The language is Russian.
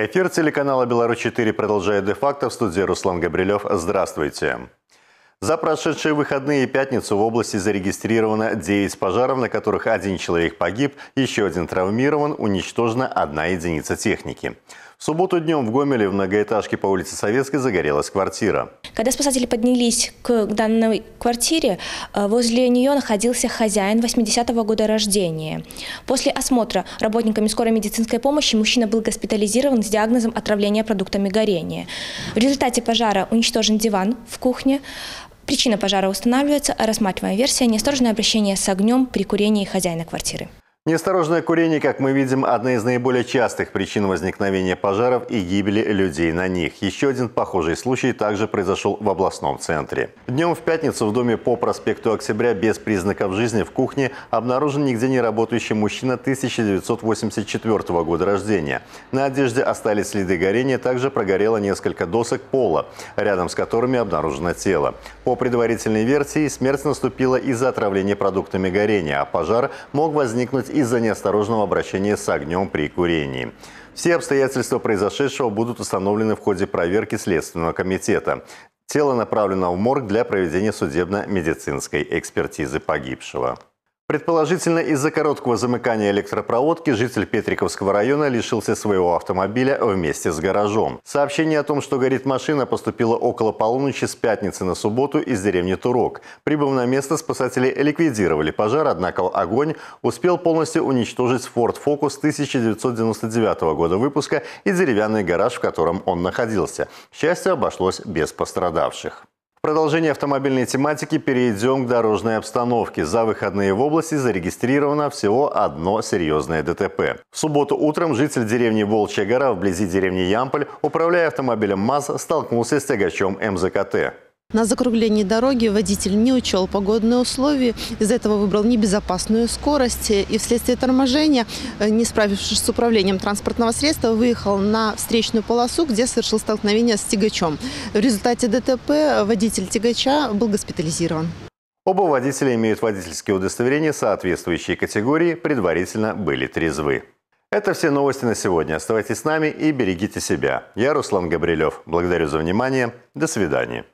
Эфир телеканала «Беларусь-4» продолжает де-факто в студии Руслан Габрилев. Здравствуйте. За прошедшие выходные и пятницу в области зарегистрировано 9 пожаров, на которых один человек погиб, еще один травмирован, уничтожена одна единица техники. В субботу днем в Гомеле в многоэтажке по улице Советской загорелась квартира. Когда спасатели поднялись к данной квартире, э, возле нее находился хозяин 80-го года рождения. После осмотра работниками скорой медицинской помощи мужчина был госпитализирован с диагнозом отравления продуктами горения. В результате пожара уничтожен диван в кухне, Причина пожара устанавливается, рассматриваемая версия – неосторожное обращение с огнем при курении хозяина квартиры. Неосторожное курение, как мы видим, одна из наиболее частых причин возникновения пожаров и гибели людей на них. Еще один похожий случай также произошел в областном центре. Днем в пятницу в доме по проспекту Октября без признаков жизни в кухне обнаружен нигде не работающий мужчина 1984 года рождения. На одежде остались следы горения, также прогорело несколько досок пола, рядом с которыми обнаружено тело. По предварительной версии, смерть наступила из-за отравления продуктами горения, а пожар мог возникнуть из-за неосторожного обращения с огнем при курении. Все обстоятельства произошедшего будут установлены в ходе проверки Следственного комитета. Тело направлено в морг для проведения судебно-медицинской экспертизы погибшего. Предположительно, из-за короткого замыкания электропроводки житель Петриковского района лишился своего автомобиля вместе с гаражом. Сообщение о том, что горит машина, поступило около полуночи с пятницы на субботу из деревни Турок. Прибыв на место, спасатели ликвидировали пожар, однако огонь успел полностью уничтожить Ford Focus 1999 года выпуска и деревянный гараж, в котором он находился. К счастью, обошлось без пострадавших. В продолжение автомобильной тематики перейдем к дорожной обстановке. За выходные в области зарегистрировано всего одно серьезное ДТП. В субботу утром житель деревни Волчья гора вблизи деревни Ямполь, управляя автомобилем МАЗ, столкнулся с тягачом МЗКТ. На закруглении дороги водитель не учел погодные условия, из-за этого выбрал небезопасную скорость и вследствие торможения, э, не справившись с управлением транспортного средства, выехал на встречную полосу, где совершил столкновение с тягачом. В результате ДТП водитель тягача был госпитализирован. Оба водителя имеют водительские удостоверения соответствующей категории, предварительно были трезвы. Это все новости на сегодня. Оставайтесь с нами и берегите себя. Я Руслан Габрилев. Благодарю за внимание. До свидания.